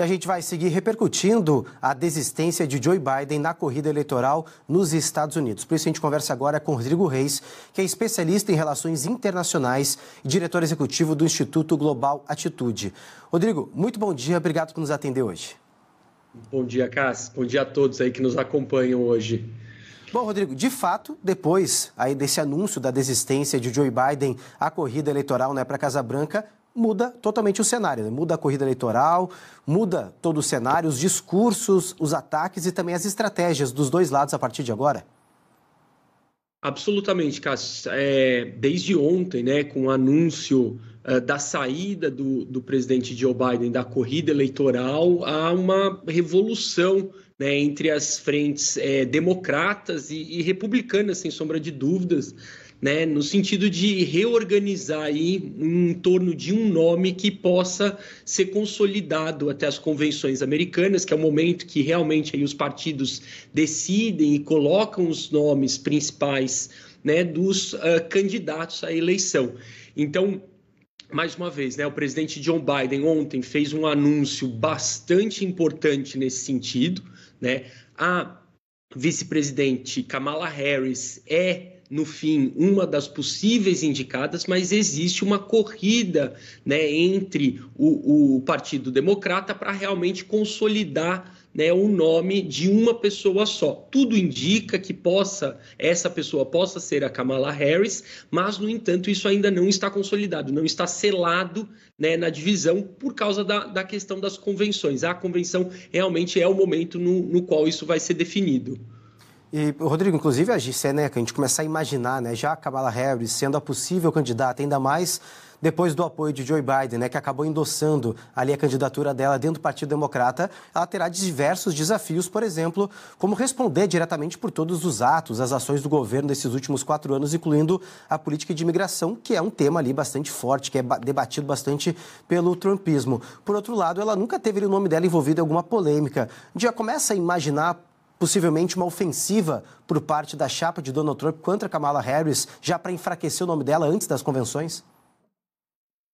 E a gente vai seguir repercutindo a desistência de Joe Biden na corrida eleitoral nos Estados Unidos. Por isso, a gente conversa agora com Rodrigo Reis, que é especialista em relações internacionais e diretor executivo do Instituto Global Atitude. Rodrigo, muito bom dia, obrigado por nos atender hoje. Bom dia, Cássio. Bom dia a todos aí que nos acompanham hoje. Bom, Rodrigo, de fato, depois aí desse anúncio da desistência de Joe Biden à corrida eleitoral né, para a Casa Branca, muda totalmente o cenário, né? muda a corrida eleitoral, muda todo o cenário, os discursos, os ataques e também as estratégias dos dois lados a partir de agora? Absolutamente, Cássio. É, desde ontem, né, com o anúncio é, da saída do, do presidente Joe Biden da corrida eleitoral, há uma revolução né, entre as frentes é, democratas e, e, republicanas, sem sombra de dúvidas né, no sentido de reorganizar aí em torno de um nome que possa ser consolidado até as convenções americanas, que é o momento que realmente aí os partidos decidem e colocam os nomes principais né, dos uh, candidatos à eleição. Então, mais uma vez, né, o presidente Joe Biden ontem fez um anúncio bastante importante nesse sentido. Né? A vice-presidente Kamala Harris é no fim, uma das possíveis indicadas, mas existe uma corrida né, entre o, o Partido Democrata para realmente consolidar né, o nome de uma pessoa só. Tudo indica que possa essa pessoa possa ser a Kamala Harris, mas no entanto isso ainda não está consolidado, não está selado né, na divisão por causa da, da questão das convenções. A convenção realmente é o momento no, no qual isso vai ser definido. E, Rodrigo, inclusive a Gissé, né, que a gente começa a imaginar, né, já a Kamala Harris sendo a possível candidata, ainda mais depois do apoio de Joe Biden, né, que acabou endossando ali a candidatura dela dentro do Partido Democrata, ela terá diversos desafios, por exemplo, como responder diretamente por todos os atos, as ações do governo desses últimos quatro anos, incluindo a política de imigração, que é um tema ali bastante forte, que é debatido bastante pelo trumpismo. Por outro lado, ela nunca teve o nome dela envolvido em alguma polêmica. Já começa a imaginar possivelmente uma ofensiva por parte da chapa de Donald Trump contra Kamala Harris, já para enfraquecer o nome dela antes das convenções?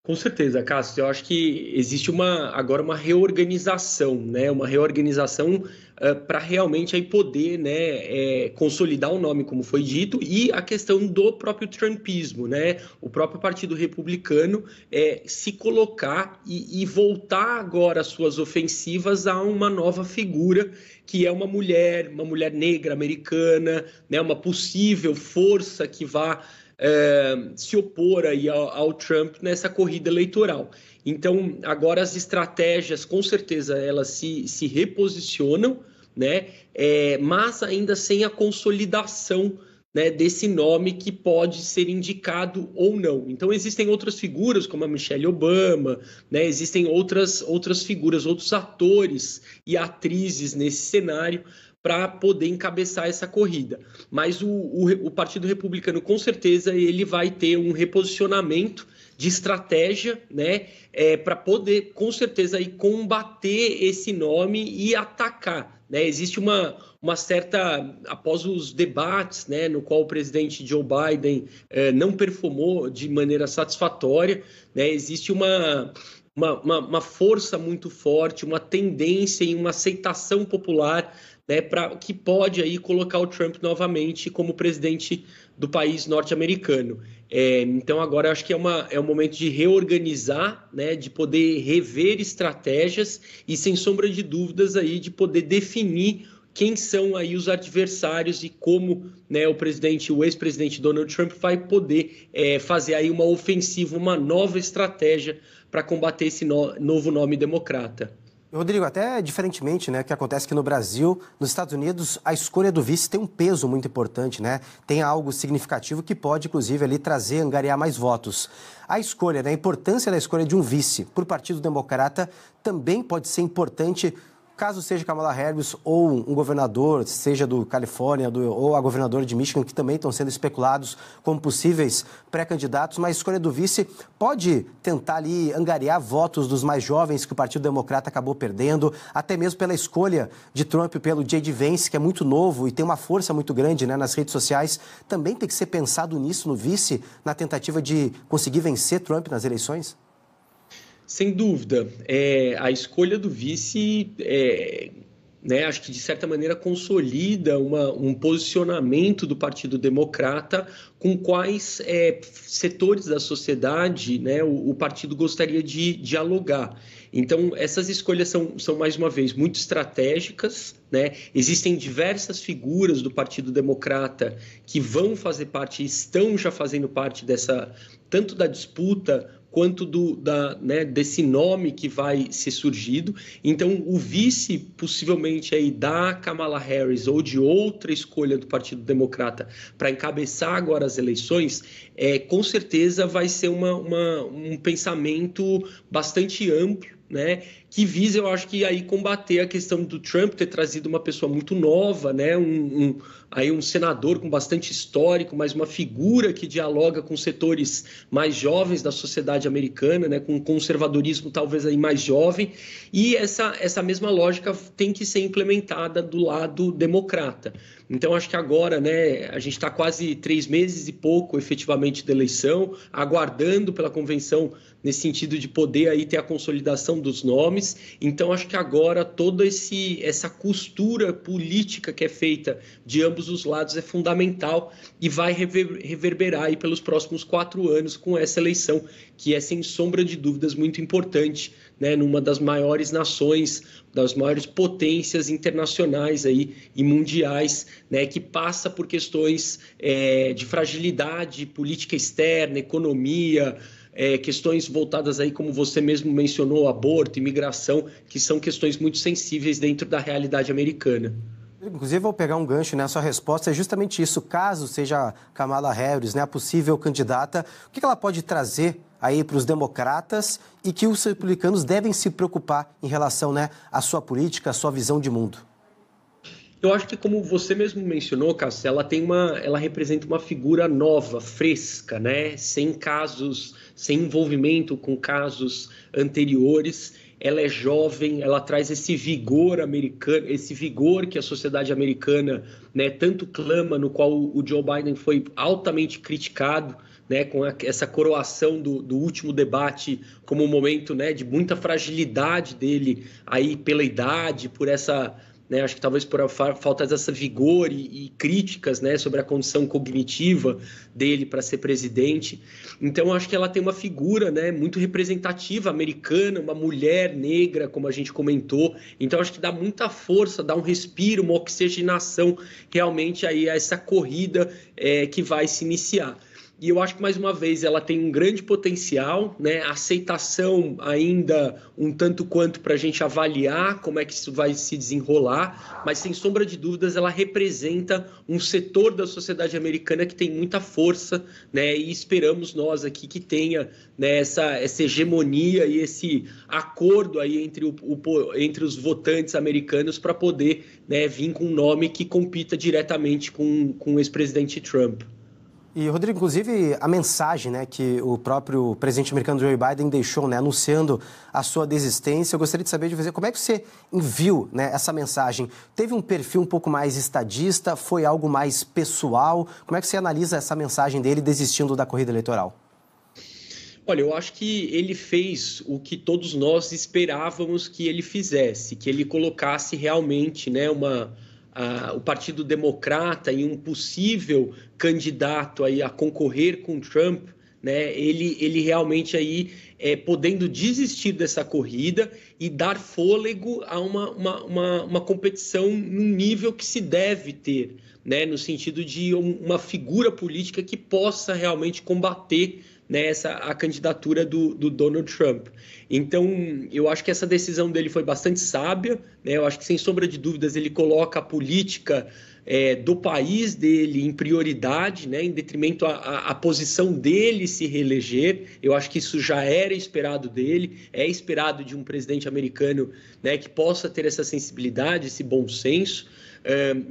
Com certeza, Cássio. Eu acho que existe uma agora uma reorganização, né? Uma reorganização uh, eh, para realmente aí poder, né, é, consolidar o nome, como foi dito, e a questão do próprio Trumpismo, né? O próprio Partido Republicano é, se colocar e, e voltar agora as suas ofensivas a uma nova figura que é uma mulher, uma mulher negra americana, né? Uma possível força que vá é, se opor aí ao, ao Trump nessa corrida eleitoral. Então, agora as estratégias, com certeza, elas se, se reposicionam, né? É, mas ainda sem a consolidação né, desse nome que pode ser indicado ou não. Então existem outras figuras, como a Michelle Obama, né, existem outras, outras figuras, outros atores e atrizes nesse cenário, para poder encabeçar essa corrida. Mas o, o, o, Partido Republicano, com certeza, ele vai ter um reposicionamento de estratégia, né, é, para poder, com certeza, aí, combater esse nome e atacar. Né? Existe uma, uma certa após os debates, né, no qual o presidente Joe Biden é, não performou de maneira satisfatória, né, existe uma uma, uma, uma força muito forte, uma tendência e uma aceitação popular né, pra, que pode aí colocar o Trump novamente como presidente do país norte-americano. É, então agora acho que é, uma, é um momento de reorganizar, né, de poder rever estratégias e sem sombra de dúvidas aí de poder definir quem são aí os adversários e como né, o presidente, o ex-presidente Donald Trump vai poder é, fazer aí uma ofensiva, uma nova estratégia para combater esse no, novo nome democrata. Rodrigo, até diferentemente, né, que acontece que no Brasil, nos Estados Unidos, a escolha do vice tem um peso muito importante, né? Tem algo significativo que pode, inclusive, ali trazer, angariar mais votos. A escolha, né, a importância da escolha de um vice por partido democrata também pode ser importante caso seja Kamala Harris ou um governador, seja do Califórnia do, ou a governadora de Michigan, que também estão sendo especulados como possíveis pré-candidatos, mas a escolha do vice pode tentar ali angariar votos dos mais jovens que o Partido Democrata acabou perdendo, até mesmo pela escolha de Trump pelo J.D. Vance, que é muito novo e tem uma força muito grande né, nas redes sociais. Também tem que ser pensado nisso no vice, na tentativa de conseguir vencer Trump nas eleições? Sem dúvida, é, a escolha do vice, é, né, acho que de certa maneira consolida uma, um posicionamento do Partido Democrata com quais é, setores da sociedade né, o, o, partido gostaria de dialogar. Então, essas escolhas são, são mais uma vez, muito estratégicas. Né? Existem diversas figuras do Partido Democrata que vão fazer parte, estão já fazendo parte dessa, tanto da disputa quanto do, da, né, desse nome que vai ser surgido. Então, o vice, possivelmente, aí da Kamala Harris ou de outra escolha do Partido Democrata para encabeçar agora as eleições, é, com certeza vai ser uma, uma um pensamento bastante amplo né, que visa, eu acho que aí combater a questão do Trump ter trazido uma pessoa muito nova, né, um, um, aí um senador com bastante histórico, mas uma figura que dialoga com setores mais jovens da sociedade americana, né, com um conservadorismo talvez aí mais jovem, e essa, essa mesma lógica tem que ser implementada do lado democrata. Então, acho que agora, né, a gente está quase três meses e pouco efetivamente da eleição, aguardando pela convenção nesse sentido de poder aí ter a consolidação dos nomes. Então acho que agora toda esse essa costura política que é feita de ambos os lados é fundamental e vai reverberar aí pelos próximos quatro anos com essa eleição que é sem sombra de dúvidas muito importante, né, numa das maiores nações, das maiores potências internacionais aí e mundiais, né, que passa por questões é, de fragilidade política externa, economia é, questões voltadas aí, como você mesmo mencionou, aborto, imigração, que são questões muito sensíveis dentro da realidade americana. Inclusive, vou pegar um gancho nessa né? resposta, é justamente isso. Caso seja Kamala Harris, né, a possível candidata, o que ela pode trazer aí para os democratas e que os republicanos devem se preocupar em relação né, à sua política, à sua visão de mundo? Eu acho que, como você mesmo mencionou, Cássio, ela tem uma, ela representa uma figura nova, fresca, né? Sem casos sem envolvimento com casos anteriores. Ela é jovem, ela traz esse vigor americano, esse vigor que a sociedade americana né, tanto clama, no qual o Joe Biden foi altamente criticado. Né, com a, essa coroação do, do, último debate como um momento né, de muita fragilidade dele aí pela idade, por essa né, acho que talvez por a falta dessa vigor e, e críticas né, sobre a condição cognitiva dele para ser presidente. Então, acho que ela tem uma figura né, muito representativa americana, uma mulher negra, como a gente comentou. Então, acho que dá muita força, dá um respiro, uma oxigenação realmente aí a essa corrida é, que vai se iniciar. E eu acho que mais uma vez ela tem um grande potencial, né? Aceitação ainda um tanto quanto para a gente avaliar como é que isso vai se desenrolar, mas sem sombra de dúvidas ela representa um setor da sociedade americana que tem muita força, né? E esperamos nós aqui que tenha né, essa, essa hegemonia e esse acordo aí entre, o, o entre os votantes americanos para poder né, vir com um nome que compita diretamente com, com o ex-presidente Trump. E, Rodrigo, inclusive, a mensagem né, que o próprio presidente americano Joe Biden deixou, né, anunciando a sua desistência, eu gostaria de saber de você como é que você enviou né, essa mensagem. Teve um perfil um pouco mais estadista? Foi algo mais pessoal? Como é que você analisa essa mensagem dele desistindo da corrida eleitoral? Olha, eu acho que ele fez o que todos nós esperávamos que ele fizesse, que ele colocasse realmente né, uma o Partido Democrata e um possível candidato aí a concorrer com Trump, né, ele, ele realmente aí é, podendo desistir dessa corrida e dar fôlego a uma, uma, uma, uma competição num nível que se deve ter, né, no sentido de uma figura política que possa realmente combater né, a candidatura do, do, Donald Trump. Então, eu acho que essa decisão dele foi bastante sábia, né, eu acho que sem sombra de dúvidas ele coloca a política é, do país dele em prioridade, né, em detrimento à, posição dele se reeleger. Eu acho que isso já era esperado dele, é esperado de um presidente americano né, que possa ter essa sensibilidade, esse bom senso.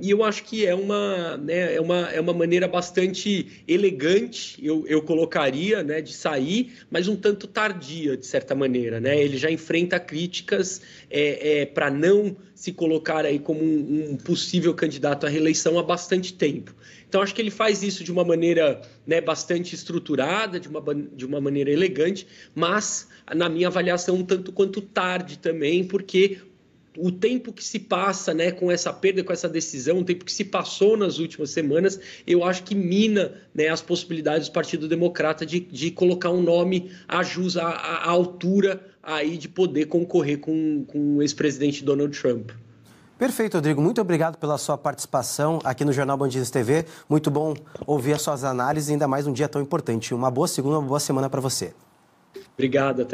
e eu acho que é uma, né, é uma, é uma maneira bastante elegante, eu, eu colocaria, né, de sair, mas um tanto tardia, de certa maneira. Né? Ele já enfrenta críticas é, é para não se colocar aí como um, um, possível candidato à reeleição há bastante tempo. Então, acho que ele faz isso de uma maneira né, bastante estruturada, de uma, de uma maneira elegante, mas, na minha avaliação, um tanto quanto tarde também, porque o tempo que se passa né, com essa perda, com essa decisão, o tempo que se passou nas últimas semanas, eu acho que mina né, as possibilidades do Partido Democrata de, de colocar um nome à jus, à, à altura aí de poder concorrer com, com o ex-presidente Donald Trump. Perfeito, Rodrigo. Muito obrigado pela sua participação aqui no Jornal Bandidos TV. Muito bom ouvir as suas análises, ainda mais um dia tão importante. Uma boa segunda, uma boa semana para você. Obrigado. Até